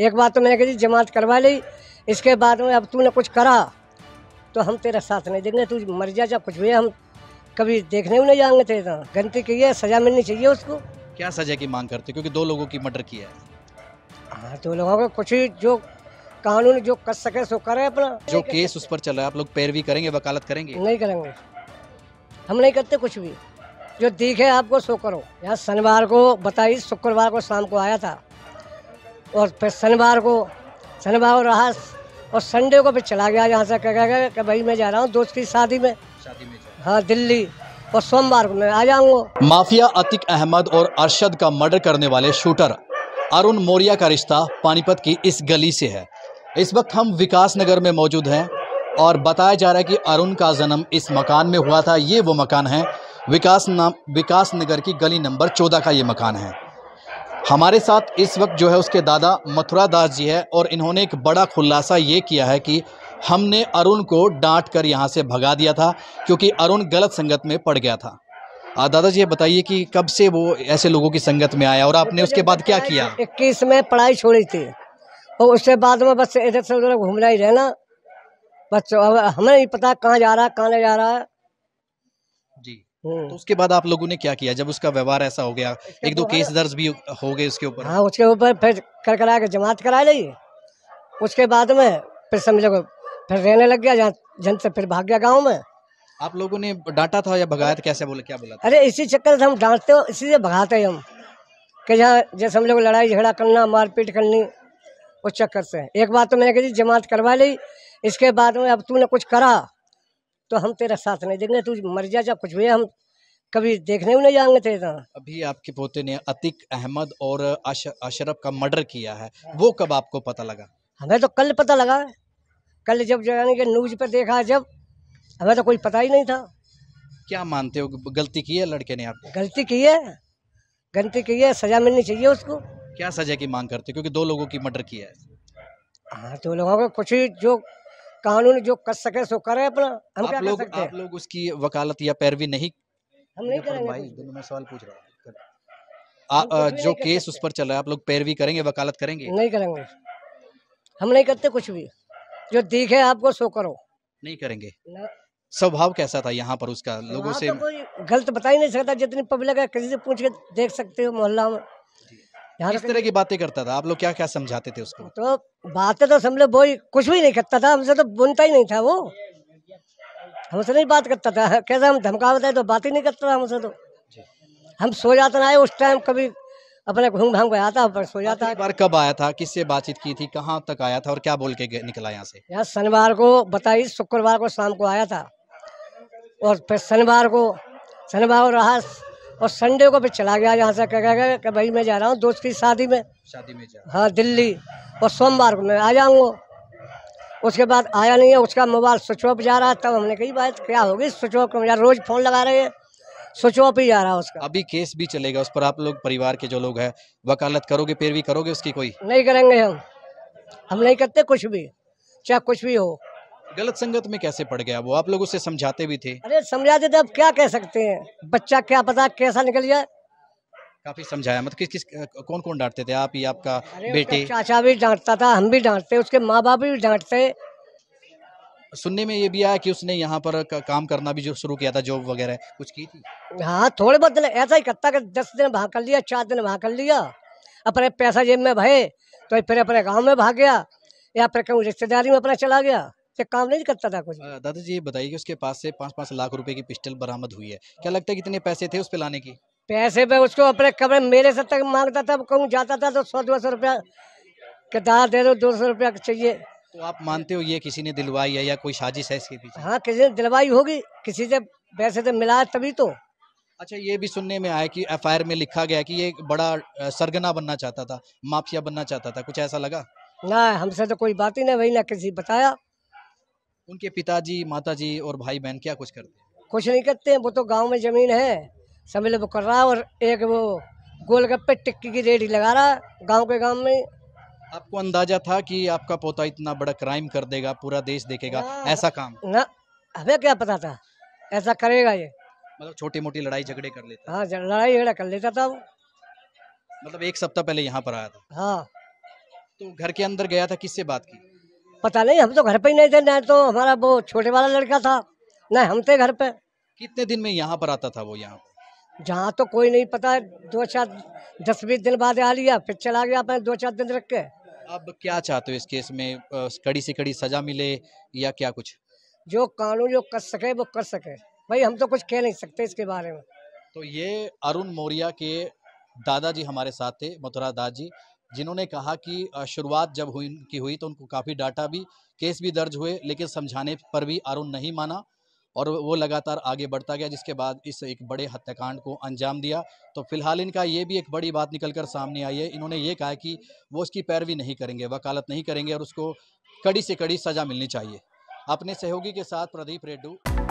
एक बात तो मैंने कही जमात करवा ली इसके बाद में अब तूने कुछ करा तो हम तेरा साथ नहीं देंगे तू मर जा जा कुछ भी हम कभी देखने भी नहीं जाएंगे तेरे गलती की है सजा मिलनी चाहिए उसको क्या सजा की मांग करते क्योंकि दो लोगों की मर्डर किया है हाँ दो लोगों का कुछ ही जो कानून जो कर सके सो करे अपना जो केस उस पर चल रहा है आप लोग पैरवी करेंगे वकालत करेंगे नहीं करेंगे हम नहीं करते कुछ भी जो दिखे आपको सो करो यहाँ शनिवार को बताइए शुक्रवार को शाम को आया था और फिर शनिवार को शनिवार और रहा और संडे को फिर चला गया यहाँ से कह गया कि भाई मैं जा रहा हूँ दोस्त की शादी में शादी में हाँ दिल्ली और सोमवार को मैं आ जाऊँगा माफिया अतिक अहमद और अरशद का मर्डर करने वाले शूटर अरुण मौर्या का रिश्ता पानीपत की इस गली से है इस वक्त हम विकास नगर में मौजूद हैं और बताया जा रहा है कि अरुण का जन्म इस मकान में हुआ था ये वो मकान है विकास नाम विकास नगर की गली नंबर चौदह का ये मकान है हमारे साथ इस वक्त जो है उसके दादा मथुरा दास जी है और इन्होंने एक बड़ा खुलासा ये किया है कि हमने अरुण को डांट कर यहाँ से भगा दिया था क्योंकि अरुण गलत संगत में पड़ गया था दादाजी ये बताइए कि कब से वो ऐसे लोगों की संगत में आया और आपने उसके बाद क्या किया इक्कीस में पढ़ाई छोड़ी थी और उसके बाद में बस इधर से उधर घूमना ही रहना बस हमें नहीं पता कहाँ जा रहा है कहाँ नहीं जा रहा है तो हम्म। उसके बाद आप लोगों ने क्या किया जब उसका व्यवहार ऐसा हो गया एक दो केस दर्ज भी हो गए उसके ऊपर हाँ उसके ऊपर फिर कर करा के जमात करा ली उसके बाद में फिर समझो फिर रहने लग गया जन से फिर भाग गया गाँव में आप लोगों ने डांटा था या भगाया था कैसे बोले क्या बोला अरे इसी चक्कर से हम डांटते हो इसी से भगाते हम कि जहाँ जैसे हम लोग लड़ाई झगड़ा करना मारपीट करनी उस चक्कर से एक बात तो मैंने कही जमात करवा ली इसके बाद में अब तूने कुछ करा तो हम तेरा साथ नहीं देंगे तू मर जा कुछ भी हम कभी देखने भी नहीं जाएंगे तेरे तरह अभी आपके पोते ने अतिक अहमद और अश, अशरफ का मर्डर किया है वो कब आपको पता लगा हमें तो कल पता लगा कल जब यानी कि न्यूज पर देखा जब हमें तो कोई पता ही नहीं था क्या मानते हो गलती की है लड़के ने आप गलती की है गलती की है सजा मिलनी चाहिए उसको क्या सजा की मांग करते क्योंकि दो लोगों की मर्डर किया है हाँ दो लोगों को कुछ ही जो कानून जो कर सके सो करे अपना हम क्या लोग, कर सकते हैं आप लोग उसकी वकालत या पैरवी नहीं हम नहीं करेंगे भाई दोनों मैं सवाल पूछ रहा हूँ जो केस उस पर चल रहा है आप लोग पैरवी करेंगे वकालत करेंगे नहीं करेंगे हम नहीं करते कुछ भी जो दिखे आपको सो करो नहीं करेंगे स्वभाव कैसा था यहाँ पर उसका लोगों से तो गलत बता ही नहीं सकता जितनी पब्लिक है किसी से पूछ के देख सकते हो मोहल्ला में किस तरह की बातें करता था आप लोग क्या क्या समझाते थे उसको तो बातें तो समझ लो कुछ भी नहीं करता था हमसे तो बुनता ही नहीं था वो हमसे नहीं बात करता था कैसे हम धमका बताए तो बात ही नहीं करता था हमसे तो हम सो जाते ना उस टाइम कभी अपने घूम घाम गया था पर सो जाता बार कब आया था किससे बातचीत की थी कहाँ तक आया था और क्या बोल के निकला यहाँ से यहाँ शनिवार को बताई शुक्रवार को शाम को आया था और फिर शनिवार को शनिवार को रहा और संडे को फिर चला गया यहाँ से कह गया कि भाई मैं जा रहा हूँ दोस्त की शादी में शादी में जा हाँ दिल्ली और सोमवार को मैं आ जाऊँगा उसके बाद आया नहीं है उसका मोबाइल स्विच ऑफ जा रहा है तब हमने कही बात क्या होगी स्विच ऑफ यार रोज फोन लगा रहे हैं स्विच ऑफ ही जा रहा है उसका अभी केस भी चलेगा उस पर आप लोग परिवार के जो लोग हैं वकालत करोगे पैरवी करोगे उसकी कोई नहीं करेंगे हम हम नहीं करते कुछ भी चाहे कुछ भी हो गलत संगत में कैसे पड़ गया वो आप लोग उसे समझाते भी थे अरे समझाते थे तो अब क्या कह सकते हैं बच्चा क्या पता कैसा निकल जाए काफी समझाया मतलब किस किस कौन कौन डांटते थे आप ही आपका बेटे चाचा भी डांटता था हम भी डांटते उसके माँ बाप भी डांटते सुनने में ये भी आया कि उसने यहाँ पर काम करना भी जो शुरू किया था जॉब वगैरह कुछ की थी हाँ थोड़े बहुत दिन ऐसा ही करता कि दस दिन भाग कर लिया चार दिन भाग कर लिया अपने पैसा जेब में भरे तो फिर अपने गांव में भाग गया या फिर कहीं रिश्तेदारी में अपना चला गया से काम नहीं करता था कुछ दादाजी ये बताइए उसके पास से पाँच पाँच लाख रुपए की पिस्टल बरामद हुई है क्या लगता है कितने पैसे थे उस पे लाने की पैसे पे उसको अपने कमरे मेरे से तक मांगता था कहूँ जाता था तो सौ दो सौ रुपया किताब दे दो दो सौ रुपया चाहिए तो आप मानते हो ये किसी ने दिलवाई है या कोई साजिश है इसके पीछे हाँ किसी ने दिलवाई होगी किसी से पैसे से तो मिला तभी तो अच्छा ये भी सुनने में आया कि एफ में लिखा गया कि ये बड़ा सरगना बनना चाहता था माफिया बनना चाहता था कुछ ऐसा लगा ना हमसे तो कोई बात ही नहीं वही ना किसी बताया उनके पिताजी माताजी और भाई बहन क्या कुछ करते हैं कुछ नहीं करते हैं वो तो गांव में ज़मीन है समझ लो कर रहा और एक वो गोलगप्पे टिक्की की रेडी लगा रहा गांव के गांव में आपको अंदाजा था कि आपका पोता इतना बड़ा क्राइम कर देगा पूरा देश देखेगा ऐसा काम न हमें क्या पता था ऐसा करेगा ये मतलब छोटी मोटी लड़ाई झगड़े कर लेता हाँ लड़ाई झगड़ा कर लेता था वो मतलब एक सप्ताह पहले यहाँ पर आया था हाँ तो घर के अंदर गया था किससे बात की पता नहीं हम तो घर पे ही नहीं थे ना तो हमारा वो छोटे वाला लड़का था ना हम थे घर पे कितने दिन में यहाँ पर आता था वो यहाँ जहाँ तो कोई नहीं पता दो चार दस बीस दिन बाद आ लिया फिर चला गया अपने दो चार दिन रख के अब क्या चाहते हो इस केस में कड़ी से कड़ी सजा मिले या क्या कुछ जो कानून जो कर सके वो कर सके भाई हम तो कुछ कह नहीं सकते इसके बारे में तो ये अरुण मौर्या के दादाजी हमारे साथ थे मथुरा दास जी जिन्होंने कहा कि शुरुआत जब हुई की हुई तो उनको काफ़ी डाटा भी केस भी दर्ज हुए लेकिन समझाने पर भी अरुण नहीं माना और वो लगातार आगे बढ़ता गया जिसके बाद इस एक बड़े हत्याकांड को अंजाम दिया तो फिलहाल इनका ये भी एक बड़ी बात निकल कर सामने आई है इन्होंने ये कहा कि वो उसकी पैरवी नहीं करेंगे वकालत नहीं करेंगे और उसको कड़ी से कड़ी सज़ा मिलनी चाहिए अपने सहयोगी के साथ प्रदीप रेड्डू